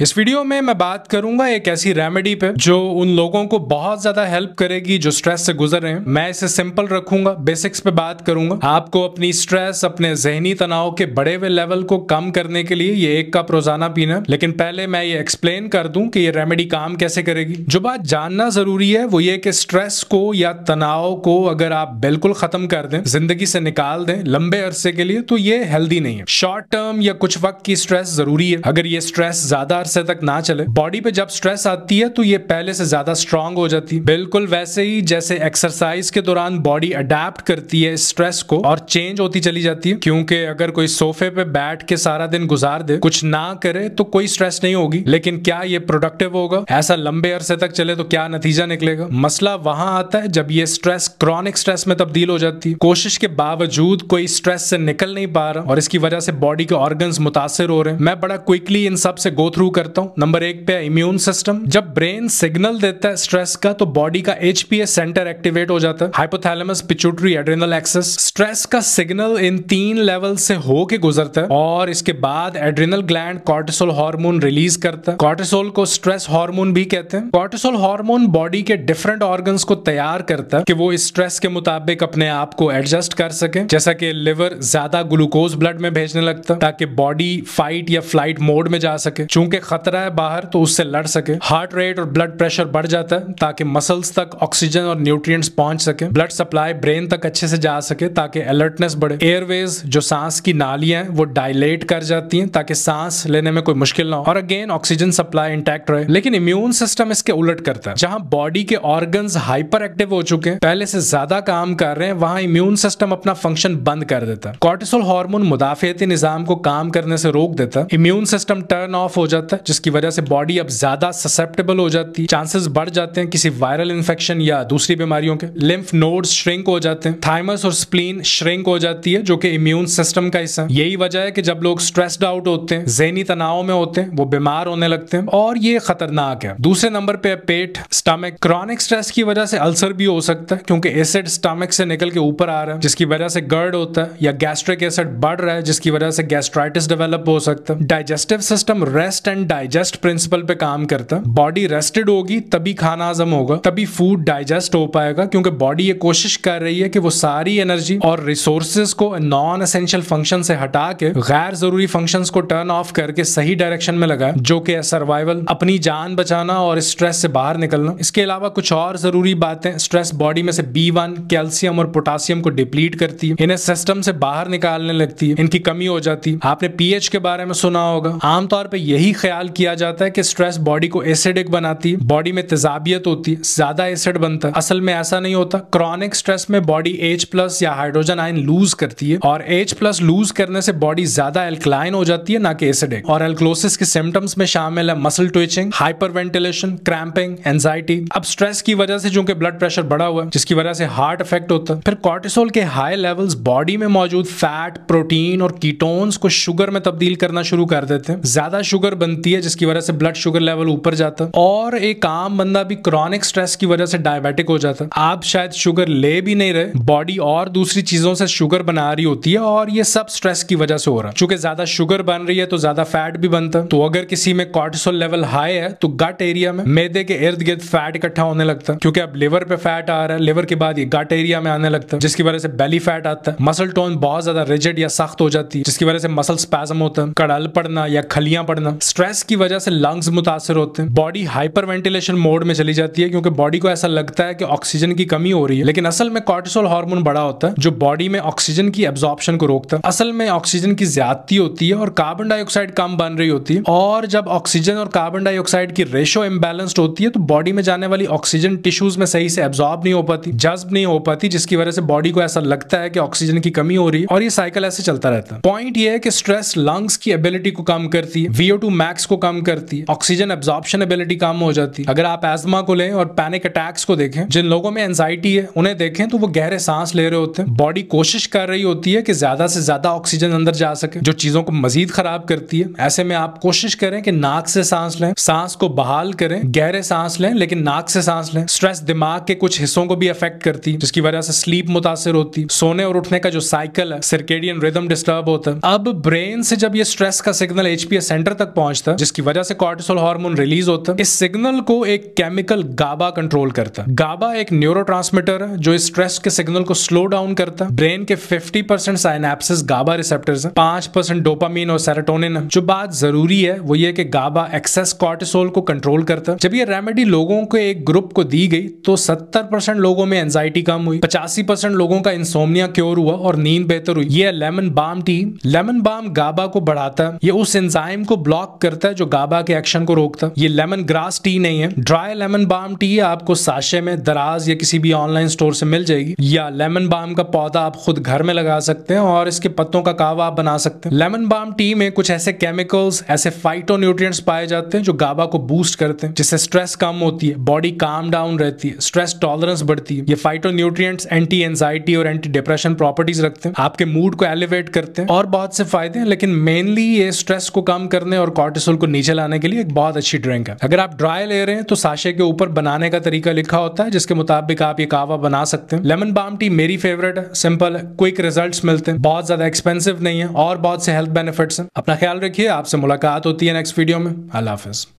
इस वीडियो में मैं बात करूंगा एक ऐसी रेमेडी पे जो उन लोगों को बहुत ज्यादा हेल्प करेगी जो स्ट्रेस से गुजर रहे हैं मैं इसे सिंपल रखूंगा बेसिक्स पे बात करूंगा आपको अपनी स्ट्रेस अपने जहनी तनाव के बड़े हुए लेवल को कम करने के लिए ये एक कप रोजाना पीना लेकिन पहले मैं ये एक्सप्लेन कर दू की ये रेमेडी काम कैसे करेगी जो बात जानना जरूरी है वो ये की स्ट्रेस को या तनाव को अगर आप बिल्कुल खत्म कर दें जिंदगी से निकाल दें लंबे अरसे के लिए तो ये हेल्दी नहीं है शॉर्ट टर्म या कुछ वक्त की स्ट्रेस जरूरी है अगर ये स्ट्रेस ज्यादा अरसे तक ना चले बॉडी पे जब स्ट्रेस आती है तो ये पहले से ज्यादा स्ट्रांग हो जाती है बिल्कुल वैसे ही जैसे एक्सरसाइज के दौरान बॉडी अडेप्ट करती है स्ट्रेस को और चेंज होती चली जाती है क्योंकि अगर कोई सोफे पे बैठ के सारा दिन गुजार दे कुछ ना करे तो कोई स्ट्रेस नहीं होगी लेकिन क्या ये प्रोडक्टिव होगा ऐसा लंबे अरसे तक चले तो क्या नतीजा निकलेगा मसला वहां आता है जब ये स्ट्रेस क्रॉनिक स्ट्रेस में तब्दील हो जाती है कोशिश के बावजूद कोई स्ट्रेस से निकल नहीं पा रहा और इसकी वजह से बॉडी के ऑर्गन मुतासर हो रहे हैं मैं बड़ा क्विकली इन सब से गो थ्रू करता हूं नंबर एक पे इम्यून सिस्टम जब ब्रेन सिग्नल देता है स्ट्रेस का तो बॉडी का एचपीएस सेंटर एक्टिवेट हो जाता है hypothalamus pituitary adrenal axis stress का सिग्नल इन तीन लेवल से होके गुजरता है और इसके बाद adrenal gland cortisol hormone release करता है कॉर्टिसोल को स्ट्रेस हार्मोन भी कहते हैं कॉर्टिसोल हार्मोन बॉडी के डिफरेंट ऑर्गन्स को तैयार करता है कि वो स्ट्रेस के मुताबिक अपने आप को एडजस्ट कर सके जैसा कि लिवर ज्यादा ग्लूकोज ब्लड में भेजने लगता है ताकि बॉडी फाइट या फ्लाइट मोड में जा सके चूंकि खतरा है बाहर तो उससे लड़ सके हार्ट रेट और ब्लड प्रेशर बढ़ जाता है ताकि मसल्स तक ऑक्सीजन और न्यूट्रिएंट्स पहुंच सके ब्लड सप्लाई ब्रेन तक अच्छे से जा सके ताकि अलर्टनेस बढ़े एयरवेज जो सांस की नालियां हैं वो डायलेट कर जाती हैं ताकि सांस लेने में कोई मुश्किल ना हो और अगेन ऑक्सीजन सप्लाई इंटैक्ट रहे लेकिन इम्यून सिस्टम इसके उलट करता है जहां बॉडी के ऑर्गन हाइपर एक्टिव हो चुके हैं पहले से ज्यादा काम कर रहे हैं वहां इम्यून सिस्टम अपना फंक्शन बंद कर देता है कॉर्टिसोल हार्मोन मुदाफियती निजाम को काम करने से रोक देता है इम्यून सिस्टम टर्न ऑफ हो जाता है है जिसकी वजह से बॉडी अब ज्यादा ससेप्टेबल हो जाती है चांसेस बढ़ जाते हैं किसी वायरल इन्फेक्शन या दूसरी बीमारियों के लिम्फ नोड श्रिंक हो जाते हैं थाइमस और स्प्लीन श्रिंक हो जाती है जो कि इम्यून सिस्टम का हिस्सा यही वजह है कि जब लोग स्ट्रेस्ड आउट होते हैं जहनी तनाव में होते हैं वो बीमार होने लगते हैं और ये खतरनाक है दूसरे नंबर पे पेट स्टमक क्रॉनिक स्ट्रेस की वजह से अल्सर भी हो सकता है क्योंकि एसिड स्टमक से निकल के ऊपर आ रहा है जिसकी वजह से गर्ड होता है या गैस्ट्रिक एसिड बढ़ रहा है जिसकी वजह से गैस्ट्राइटिस डेवलप हो सकता है digestive system rest and digest principle पे काम करता है बॉडी रेस्टेड होगी तभी खाना हजम होगा तभी फूड डाइजेस्ट हो पाएगा क्योंकि बॉडी ये कोशिश कर रही है कि वो सारी एनर्जी और रिसोर्सेज को नॉन असेंशियल फंक्शन से हटा के गैर जरूरी फंक्शन को टर्न ऑफ करके सही डायरेक्शन में लगाए जो कि सर्वाइवल अपनी जान बचाना और स्ट्रेस से बाहर निकलना इसके अलावा कुछ और जरूरी बातें स्ट्रेस बॉडी में से बी वन कैल्शियम और पोटासियम को डिप्लीट करती है इन्हें सिस्टम से बाहर निकालने लगती है इनकी कमी हो जाती है आपने पीएच के बारे में सुना होगा आमतौर पर यही ख्याल किया जाता है कि स्ट्रेस बॉडी को एसिडिक बनाती है बॉडी में तेजाबियत होती है ज्यादा एसिड बनता है असल में ऐसा नहीं होता क्रॉनिक स्ट्रेस में बॉडी एच प्लस या हाइड्रोजन आयन लूज करती है और एच प्लस लूज करने से बॉडी ज्यादा एल्कलाइन हो जाती है ना कि एसिडिक और एल्कलोसिस के सिम्टम्स में शामिल है muscle twitching hyperventilation cramping anxiety अब स्ट्रेस की वजह से कि ब्लड प्रेशर बढ़ा हुआ है जिसकी वजह से हार्ट इफेक्ट होता है फिर कॉर्टिसोल के हाई लेवल्स बॉडी में मौजूद फैट प्रोटीन और कीटोन्स को शुगर में तब्दील करना शुरू कर देते हैं ज्यादा शुगर बनती बनती है जिसकी वजह से ब्लड शुगर लेवल ऊपर जाता है और एक आम बंदा भी क्रॉनिक स्ट्रेस की वजह से डायबिटिक हो जाता है आप शायद शुगर ले भी नहीं रहे बॉडी और दूसरी चीजों से शुगर बना रही होती है और ये सब स्ट्रेस की वजह से हो रहा है चूंकि ज्यादा शुगर बन रही है तो ज्यादा फैट भी बनता है तो अगर किसी में कॉर्टिसोल लेवल हाई है तो गट एरिया में मेदे के इर्द गिर्द फैट इकट्ठा होने लगता है क्योंकि अब लिवर पे फैट आ रहा है लिवर के बाद ये गट एरिया में आने लगता है जिसकी वजह से बेली फैट आता है मसल टोन बहुत ज्यादा रिजिड या सख्त हो जाती है जिसकी वजह से मसल स्पैजम होता है कड़ल पड़ना या खलियां पड़ना स्ट्रेस स्ट्रेस की वजह से लंग्स मुतासर होते हैं बॉडी हाइपर वेंटिलेशन मोड में चली जाती है क्योंकि बॉडी को ऐसा लगता है कि ऑक्सीजन की कमी हो रही है लेकिन असल में कॉर्टिसोल हार्मोन बड़ा होता है जो बॉडी में ऑक्सीजन की एब्जॉर्प्शन को रोकता है असल में ऑक्सीजन की ज्यादती होती है और कार्बन डाइऑक्साइड कम बन रही होती है और जब ऑक्सीजन और कार्बन डाइऑक्साइड की रेशो इम्बेलेंस्ड होती है तो बॉडी में जाने वाली ऑक्सीजन टिश्यूज में सही से एब्जॉर्ब नहीं हो पाती जज्ब नहीं हो पाती जिसकी वजह से बॉडी को ऐसा लगता है कि ऑक्सीजन की कमी हो रही है और ये साइकिल ऐसे चलता रहता है पॉइंट ये है कि स्ट्रेस लंग्स की एबिलिटी को कम करती है वीओ टू मैक्स अटैक्स को कम करती है ऑक्सीजन एब्जॉर्बन एबिलिटी कम हो जाती है अगर आप एजमा को लें और पैनिक अटैक्स को देखें जिन लोगों में एनजाइटी है उन्हें देखें तो वो गहरे सांस ले रहे होते हैं बॉडी कोशिश कर रही होती है कि ज्यादा से ज्यादा ऑक्सीजन अंदर जा सके जो चीजों को मजीद खराब करती है ऐसे में आप कोशिश करें कि नाक से सांस लें सांस को बहाल करें गहरे सांस लें लेकिन नाक से सांस लें स्ट्रेस दिमाग के कुछ हिस्सों को भी अफेक्ट करती है जिसकी वजह से स्लीप मुतासर होती सोने और उठने का जो साइकिल है सर्केडियन रिदम डिस्टर्ब होता है अब ब्रेन से जब ये स्ट्रेस का सिग्नल एचपीएस सेंटर तक पहुंचता था जिसकी वजह से कॉर्टिसोल हार्मोन रिलीज होता है इस सिग्नल को एक केमिकल गाबा कंट्रोल करता है गाबा एक न्यूरो है जो स्ट्रेस के सिग्नल को स्लो डाउन करता है ब्रेन के 50 परसेंट साइनापिस गाबा रिसेप्टर हैं पांच परसेंट डोपामीन और सेरेटोनिन जो बात जरूरी है वो ये कि गाबा एक्सेस कॉर्टिसोल को कंट्रोल करता है जब ये रेमेडी लोगों के एक ग्रुप को दी गई तो सत्तर लोगों में एंजाइटी कम हुई पचासी लोगों का इंसोमिया क्योर हुआ और नींद बेहतर हुई ये lemon balm tea lemon balm GABA को बढ़ाता है ये उस एंजाइम को ब्लॉक करता करता है जो गाबा के एक्शन को रोकता है ये लेमन ग्रास टी नहीं है ड्राई लेमन बाम टी आपको साशे में दराज या किसी भी ऑनलाइन स्टोर से मिल जाएगी या लेमन बाम का पौधा आप खुद घर में लगा सकते हैं और इसके पत्तों का कावा आप बना सकते हैं लेमन बाम टी में कुछ ऐसे केमिकल्स ऐसे फाइटो पाए जाते हैं जो गाबा को बूस्ट करते हैं जिससे स्ट्रेस कम होती है बॉडी काम डाउन रहती है स्ट्रेस टॉलरेंस बढ़ती है ये फाइटो एंटी एंजाइटी और एंटी डिप्रेशन प्रॉपर्टीज रखते हैं आपके मूड को एलिवेट करते हैं और बहुत से फायदे हैं लेकिन मेनली ये स्ट्रेस को कम करने और कॉर्टिस कोर्टिसोल को नीचे लाने के लिए एक बहुत अच्छी ड्रिंक है अगर आप ड्राई ले रहे हैं तो साशे के ऊपर बनाने का तरीका लिखा होता है जिसके मुताबिक आप ये कावा बना सकते हैं लेमन बाम टी मेरी फेवरेट है सिंपल क्विक रिजल्ट मिलते हैं बहुत ज्यादा एक्सपेंसिव नहीं है और बहुत से हेल्थ बेनिफिट्स हैं अपना ख्याल रखिए आपसे मुलाकात होती है नेक्स्ट वीडियो में अल्लाह हाफिज़